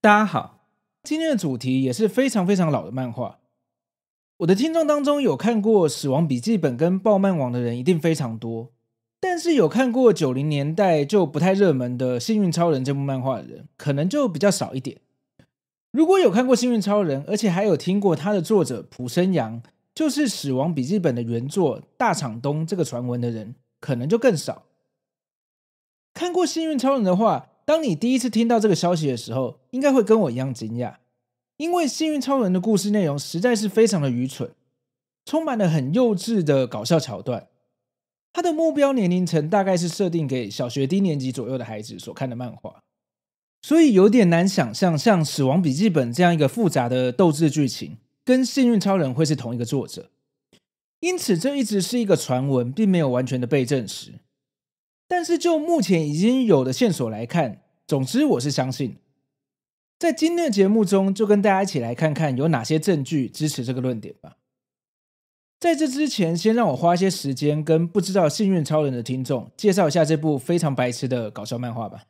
大家好，今天的主题也是非常非常老的漫画。我的听众当中有看过《死亡笔记本》跟《爆漫网》的人一定非常多，但是有看过九零年代就不太热门的《幸运超人》这部漫画的人可能就比较少一点。如果有看过《幸运超人》，而且还有听过他的作者蒲生阳，就是《死亡笔记本》的原作大厂东这个传闻的人，可能就更少。看过《幸运超人》的话。当你第一次听到这个消息的时候，应该会跟我一样惊讶，因为幸运超人的故事内容实在是非常的愚蠢，充满了很幼稚的搞笑桥段。他的目标年龄层大概是设定给小学低年级左右的孩子所看的漫画，所以有点难想象像《死亡笔记本》这样一个复杂的斗智剧情跟幸运超人会是同一个作者。因此，这一直是一个传闻，并没有完全的被证实。但是，就目前已经有的线索来看。总之，我是相信，在今天的节目中，就跟大家一起来看看有哪些证据支持这个论点吧。在这之前，先让我花一些时间，跟不知道《幸运超人》的听众介绍一下这部非常白痴的搞笑漫画吧。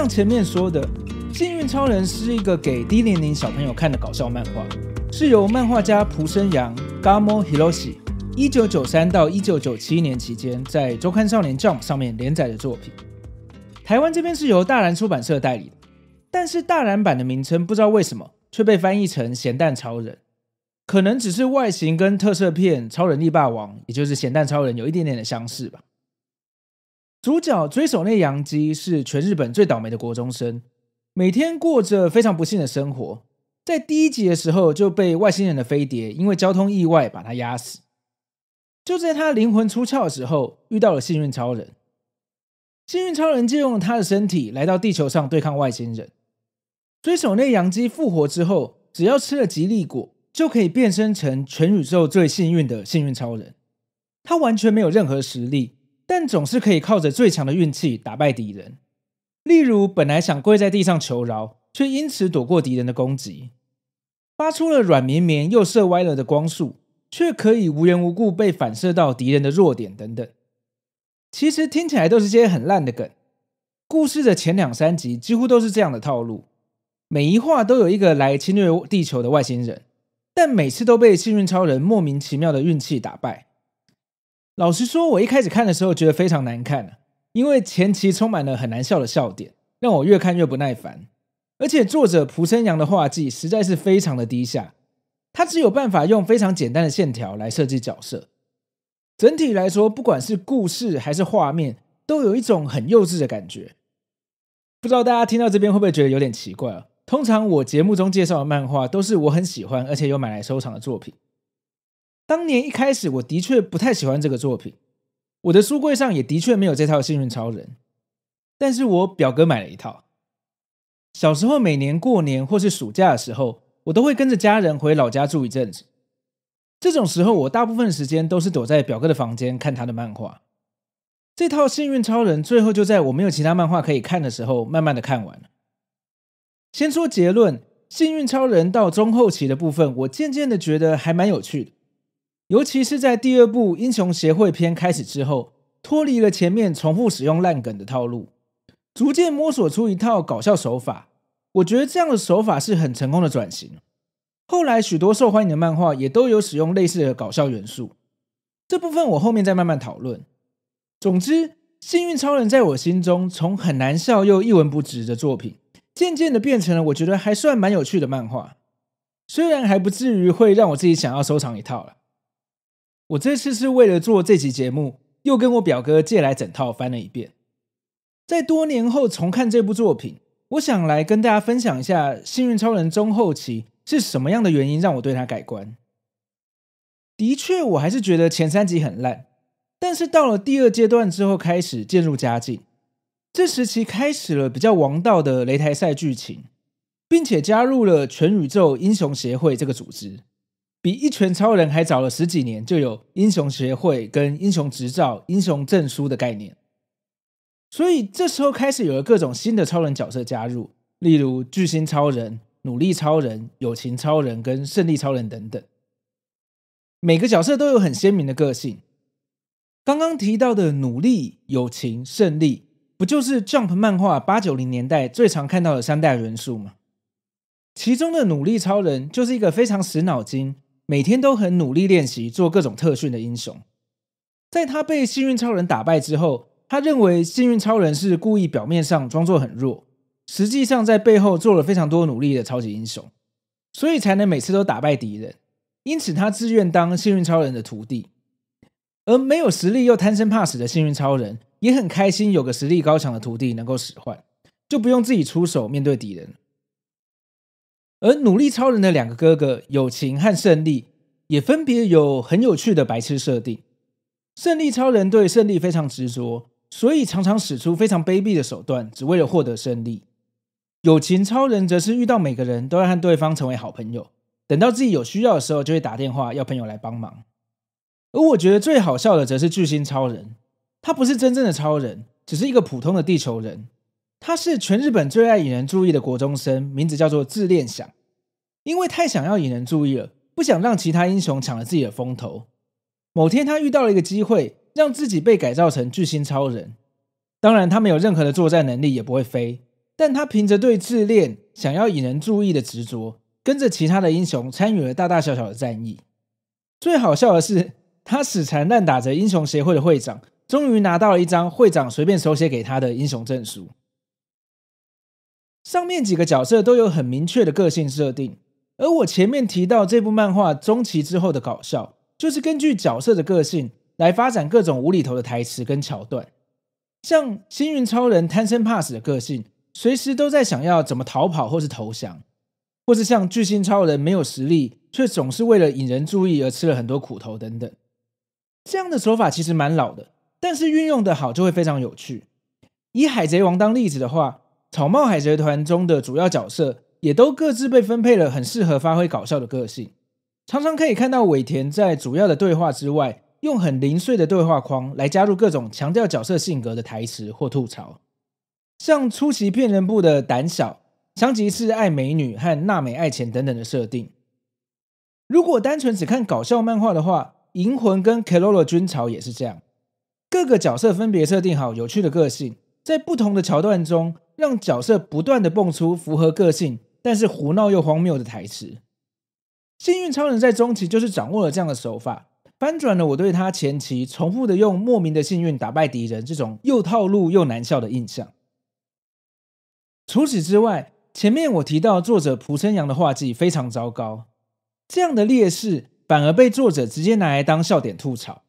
像前面说的，《幸运超人》是一个给低年龄小朋友看的搞笑漫画，是由漫画家蒲生阳 g a m o Hiroshi） 一九九三到一九九七年期间在周刊少年 Jump 上面连载的作品。台湾这边是由大然出版社代理，但是大然版的名称不知道为什么却被翻译成“咸蛋超人”，可能只是外形跟特色片《超人力霸王》，也就是“咸蛋超人”有一点点的相似吧。主角追手内阳基是全日本最倒霉的国中生，每天过着非常不幸的生活。在第一集的时候就被外星人的飞碟因为交通意外把他压死。就在他灵魂出窍的时候，遇到了幸运超人。幸运超人借用了他的身体来到地球上对抗外星人。追手内阳基复活之后，只要吃了吉利果就可以变身成全宇宙最幸运的幸运超人。他完全没有任何实力。但总是可以靠着最强的运气打败敌人，例如本来想跪在地上求饶，却因此躲过敌人的攻击；发出了软绵绵又射歪了的光束，却可以无缘无故被反射到敌人的弱点等等。其实听起来都是些很烂的梗。故事的前两三集几乎都是这样的套路，每一话都有一个来侵略地球的外星人，但每次都被幸运超人莫名其妙的运气打败。老实说，我一开始看的时候觉得非常难看，因为前期充满了很难笑的笑点，让我越看越不耐烦。而且作者蒲生阳的画技实在是非常的低下，他只有办法用非常简单的线条来设计角色。整体来说，不管是故事还是画面，都有一种很幼稚的感觉。不知道大家听到这边会不会觉得有点奇怪啊？通常我节目中介绍的漫画，都是我很喜欢而且有买来收藏的作品。当年一开始，我的确不太喜欢这个作品，我的书柜上也的确没有这套幸运超人。但是我表哥买了一套。小时候每年过年或是暑假的时候，我都会跟着家人回老家住一阵子。这种时候，我大部分时间都是躲在表哥的房间看他的漫画。这套幸运超人最后就在我没有其他漫画可以看的时候，慢慢的看完了。先说结论，幸运超人到中后期的部分，我渐渐的觉得还蛮有趣的。尤其是在第二部《英雄协会》篇开始之后，脱离了前面重复使用烂梗的套路，逐渐摸索出一套搞笑手法。我觉得这样的手法是很成功的转型。后来许多受欢迎的漫画也都有使用类似的搞笑元素，这部分我后面再慢慢讨论。总之，《幸运超人》在我心中从很难笑又一文不值的作品，渐渐的变成了我觉得还算蛮有趣的漫画。虽然还不至于会让我自己想要收藏一套了。我这次是为了做这期节目，又跟我表哥借来整套翻了一遍。在多年后重看这部作品，我想来跟大家分享一下《幸运超人》中后期是什么样的原因让我对他改观。的确，我还是觉得前三集很烂，但是到了第二阶段之后开始渐入佳境。这时期开始了比较王道的擂台赛剧情，并且加入了全宇宙英雄协会这个组织。比一拳超人还早了十几年，就有英雄协会跟英雄执照、英雄证书的概念。所以这时候开始有了各种新的超人角色加入，例如巨星超人、努力超人、友情超人跟胜利超人等等。每个角色都有很鲜明的个性。刚刚提到的努力、友情、胜利，不就是 Jump 漫画八九零年代最常看到的三代元素吗？其中的努力超人就是一个非常使脑筋。每天都很努力练习做各种特训的英雄，在他被幸运超人打败之后，他认为幸运超人是故意表面上装作很弱，实际上在背后做了非常多努力的超级英雄，所以才能每次都打败敌人。因此，他自愿当幸运超人的徒弟。而没有实力又贪生怕死的幸运超人也很开心有个实力高强的徒弟能够使唤，就不用自己出手面对敌人。而努力超人的两个哥哥友情和胜利也分别有很有趣的白痴设定。胜利超人对胜利非常执着，所以常常使出非常卑鄙的手段，只为了获得胜利。友情超人则是遇到每个人都要和对方成为好朋友，等到自己有需要的时候就会打电话要朋友来帮忙。而我觉得最好笑的则是巨星超人，他不是真正的超人，只是一个普通的地球人。他是全日本最爱引人注意的国中生，名字叫做自恋想。因为太想要引人注意了，不想让其他英雄抢了自己的风头。某天，他遇到了一个机会，让自己被改造成巨星超人。当然，他没有任何的作战能力，也不会飞。但他凭着对自恋想要引人注意的执着，跟着其他的英雄参与了大大小小的战役。最好笑的是，他死缠烂打着英雄协会的会长，终于拿到了一张会长随便手写给他的英雄证书。上面几个角色都有很明确的个性设定，而我前面提到这部漫画中期之后的搞笑，就是根据角色的个性来发展各种无厘头的台词跟桥段，像星云超人贪生怕死的个性，随时都在想要怎么逃跑或是投降，或是像巨星超人没有实力，却总是为了引人注意而吃了很多苦头等等。这样的手法其实蛮老的，但是运用的好就会非常有趣。以海贼王当例子的话。草帽海贼团中的主要角色也都各自被分配了很适合发挥搞笑的个性，常常可以看到尾田在主要的对话之外，用很零碎的对话框来加入各种强调角色性格的台词或吐槽，像出席骗人部的胆小、强吉寺爱美女和娜美爱钱等等的设定。如果单纯只看搞笑漫画的话，《银魂》跟《k e r o l o 军曹》也是这样，各个角色分别设定好有趣的个性，在不同的桥段中。让角色不断的蹦出符合个性，但是胡闹又荒谬的台词。幸运超人在中期就是掌握了这样的手法，翻转了我对他前期重复的用莫名的幸运打败敌人这种又套路又难笑的印象。除此之外，前面我提到作者蒲生阳的画技非常糟糕，这样的劣势反而被作者直接拿来当笑点吐槽。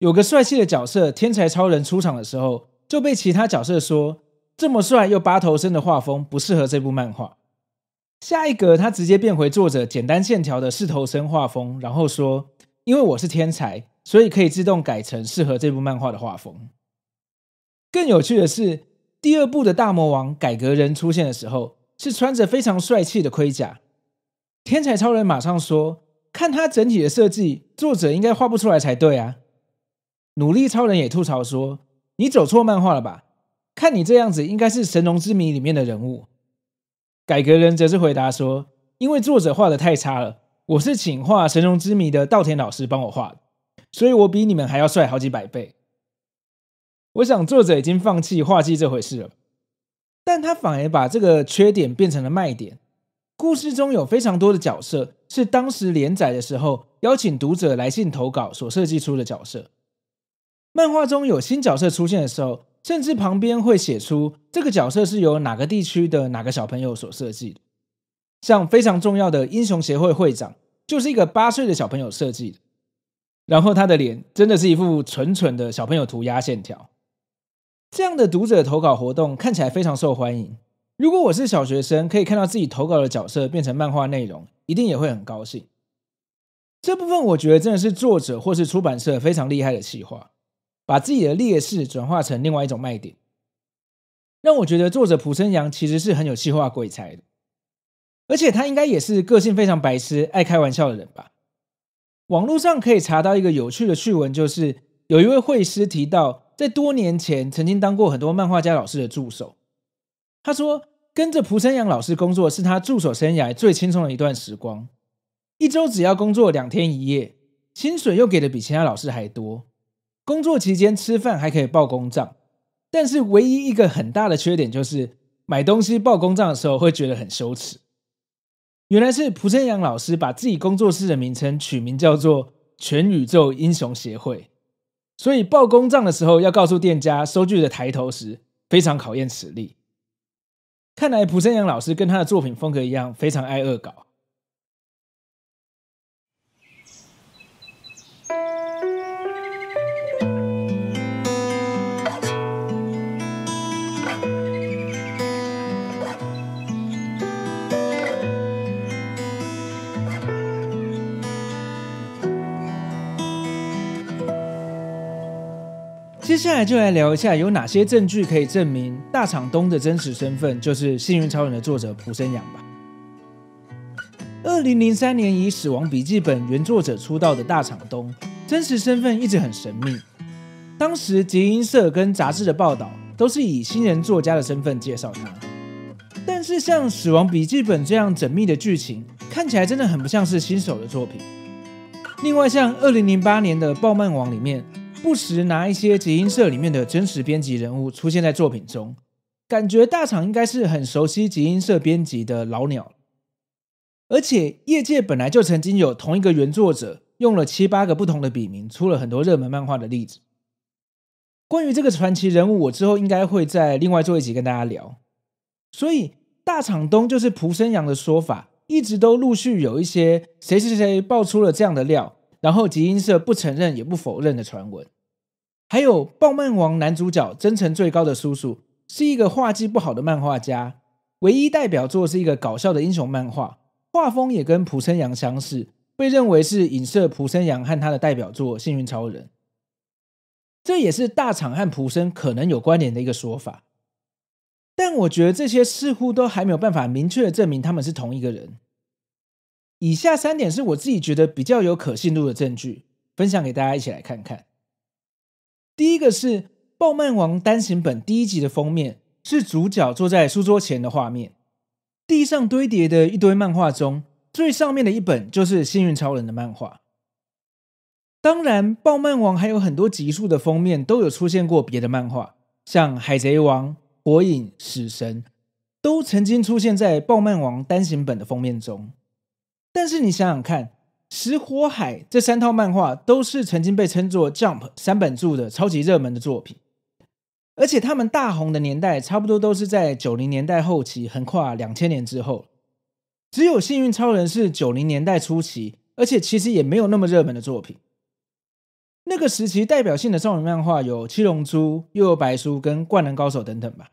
有个帅气的角色天才超人出场的时候，就被其他角色说。这么帅又八头身的画风不适合这部漫画。下一格他直接变回作者简单线条的四头身画风，然后说：“因为我是天才，所以可以自动改成适合这部漫画的画风。”更有趣的是，第二部的大魔王改革人出现的时候，是穿着非常帅气的盔甲。天才超人马上说：“看他整体的设计，作者应该画不出来才对啊！”努力超人也吐槽说：“你走错漫画了吧？”看你这样子，应该是《神龙之谜》里面的人物。改革人则是回答说：“因为作者画的太差了，我是请画《神龙之谜》的稻田老师帮我画的，所以我比你们还要帅好几百倍。”我想作者已经放弃画技这回事了，但他反而把这个缺点变成了卖点。故事中有非常多的角色是当时连载的时候邀请读者来信投稿所设计出的角色。漫画中有新角色出现的时候。甚至旁边会写出这个角色是由哪个地区的哪个小朋友所设计的，像非常重要的英雄协会会长，就是一个八岁的小朋友设计的，然后他的脸真的是一副纯纯的小朋友涂鸦线条。这样的读者投稿活动看起来非常受欢迎。如果我是小学生，可以看到自己投稿的角色变成漫画内容，一定也会很高兴。这部分我觉得真的是作者或是出版社非常厉害的企划。把自己的劣势转化成另外一种卖点，让我觉得作者蒲生阳其实是很有气化鬼才的，而且他应该也是个性非常白痴、爱开玩笑的人吧。网络上可以查到一个有趣的趣闻，就是有一位会师提到，在多年前曾经当过很多漫画家老师的助手。他说，跟着蒲生阳老师工作是他助手生涯最轻松的一段时光，一周只要工作两天一夜，薪水又给的比其他老师还多。工作期间吃饭还可以报公账，但是唯一一个很大的缺点就是买东西报公账的时候会觉得很羞耻。原来是蒲生阳老师把自己工作室的名称取名叫做“全宇宙英雄协会”，所以报公账的时候要告诉店家收据的抬头时非常考验实力。看来蒲生阳老师跟他的作品风格一样，非常爱恶搞。接下来就来聊一下有哪些证据可以证明大厂东的真实身份就是《幸运超人》的作者蒲生阳吧。二零零三年以《死亡笔记本》原作者出道的大厂东，真实身份一直很神秘。当时集英社跟杂志的报道都是以新人作家的身份介绍他，但是像《死亡笔记本》这样缜密的剧情，看起来真的很不像是新手的作品。另外，像二零零八年的《爆漫网》里面。不时拿一些集英社里面的真实编辑人物出现在作品中，感觉大厂应该是很熟悉集英社编辑的老鸟而且业界本来就曾经有同一个原作者用了七八个不同的笔名出了很多热门漫画的例子。关于这个传奇人物，我之后应该会在另外做一集跟大家聊。所以大厂东就是蒲生阳的说法，一直都陆续有一些谁谁谁爆出了这样的料。然后集英社不承认也不否认的传闻，还有暴漫王男主角真诚最高的叔叔是一个画技不好的漫画家，唯一代表作是一个搞笑的英雄漫画，画风也跟蒲生阳相似，被认为是影射蒲生阳和他的代表作《幸运超人》，这也是大厂和蒲生可能有关联的一个说法，但我觉得这些似乎都还没有办法明确的证明他们是同一个人。以下三点是我自己觉得比较有可信度的证据，分享给大家一起来看看。第一个是《暴漫王》单行本第一集的封面，是主角坐在书桌前的画面，地上堆叠的一堆漫画中，最上面的一本就是《幸运超人》的漫画。当然，《暴漫王》还有很多集数的封面都有出现过别的漫画，像《海贼王》《火影》《死神》都曾经出现在《暴漫王》单行本的封面中。但是你想想看，《石火海》这三套漫画都是曾经被称作 “Jump 三本柱”的超级热门的作品，而且他们大红的年代差不多都是在九零年代后期，横跨两千年之后。只有《幸运超人》是九零年代初期，而且其实也没有那么热门的作品。那个时期代表性的少女漫画有《七龙珠》、《又有白书》跟《灌篮高手》等等吧。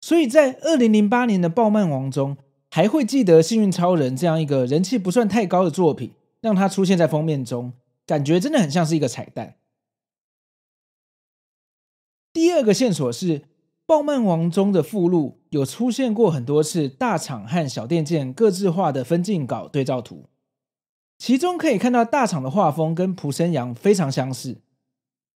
所以在二零零八年的暴漫王中。还会记得《幸运超人》这样一个人气不算太高的作品，让它出现在封面中，感觉真的很像是一个彩蛋。第二个线索是《暴漫王》中的附录有出现过很多次大厂和小电件各自画的分镜稿对照图，其中可以看到大厂的画风跟蒲生阳非常相似。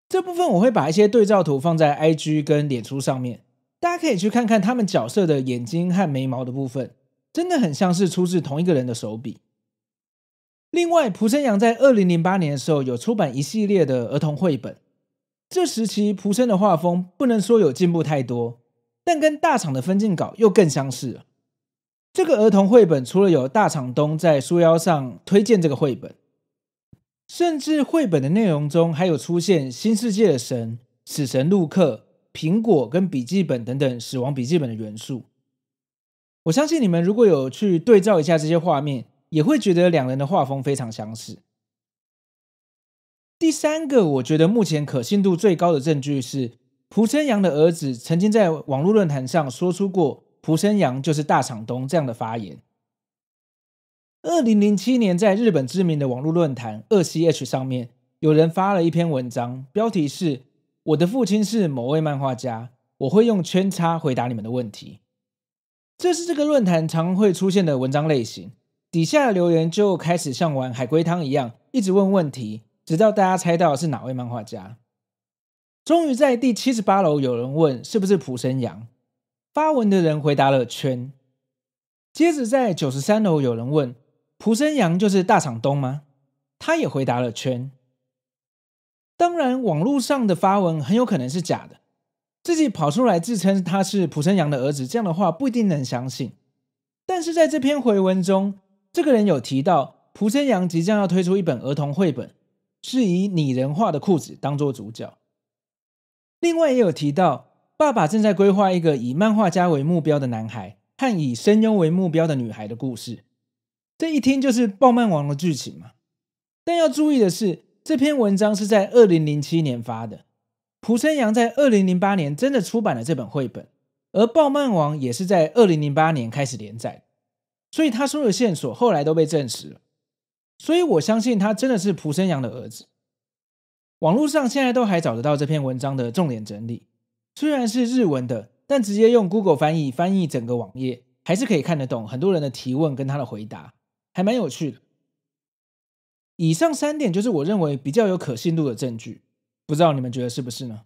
这部分我会把一些对照图放在 IG 跟脸书上面，大家可以去看看他们角色的眼睛和眉毛的部分。真的很像是出自同一个人的手笔。另外，蒲生阳在二零零八年的时候有出版一系列的儿童绘本。这时期蒲生的画风不能说有进步太多，但跟大厂的分镜稿又更相似。这个儿童绘本除了有大厂东在书腰上推荐这个绘本，甚至绘本的内容中还有出现新世界的神、死神鹿克、苹果跟笔记本等等死亡笔记本的元素。我相信你们如果有去对照一下这些画面，也会觉得两人的画风非常相似。第三个，我觉得目前可信度最高的证据是蒲生阳的儿子曾经在网络论坛上说出过“蒲生阳就是大厂东”这样的发言。二零零七年，在日本知名的网络论坛二 C H 上面，有人发了一篇文章，标题是“我的父亲是某位漫画家”，我会用圈叉回答你们的问题。这是这个论坛常会出现的文章类型，底下留言就开始像玩海龟汤一样，一直问问题，直到大家猜到是哪位漫画家。终于在第七十八楼有人问是不是蒲生阳，发文的人回答了圈。接着在九十三楼有人问蒲生阳就是大厂东吗？他也回答了圈。当然，网络上的发文很有可能是假的。自己跑出来自称他是蒲生阳的儿子，这样的话不一定能相信。但是在这篇回文中，这个人有提到蒲生阳即将要推出一本儿童绘本，是以拟人化的裤子当做主角。另外也有提到，爸爸正在规划一个以漫画家为目标的男孩和以声优为目标的女孩的故事。这一听就是暴漫王的剧情嘛？但要注意的是，这篇文章是在二零零七年发的。蒲生阳在二零零八年真的出版了这本绘本，而《鲍漫王》也是在二零零八年开始连载，所以他说的线索后来都被证实了，所以我相信他真的是蒲生阳的儿子。网络上现在都还找得到这篇文章的重点整理，虽然是日文的，但直接用 Google 翻译翻译整个网页，还是可以看得懂。很多人的提问跟他的回答还蛮有趣的。以上三点就是我认为比较有可信度的证据。不知道你们觉得是不是呢？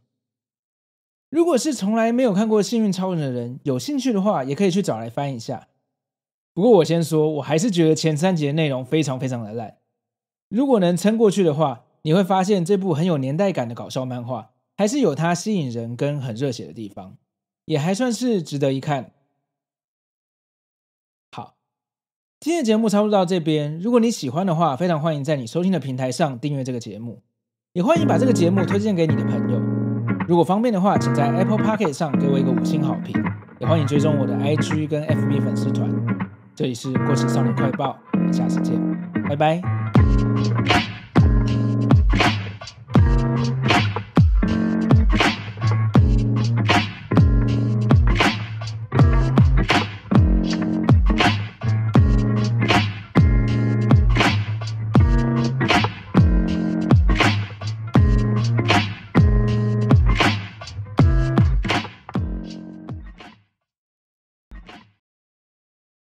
如果是从来没有看过《幸运超人》的人，有兴趣的话，也可以去找来翻一下。不过我先说，我还是觉得前三集的内容非常非常的烂。如果能撑过去的话，你会发现这部很有年代感的搞笑漫画，还是有它吸引人跟很热血的地方，也还算是值得一看。好，今天的节目不多到这边。如果你喜欢的话，非常欢迎在你收听的平台上订阅这个节目。也欢迎把这个节目推荐给你的朋友，如果方便的话，请在 Apple Pocket 上给我一个五星好评。也欢迎追踪我的 IG 跟 FB 粉丝团。这里是《过时少年快报》，我们下次见，拜拜。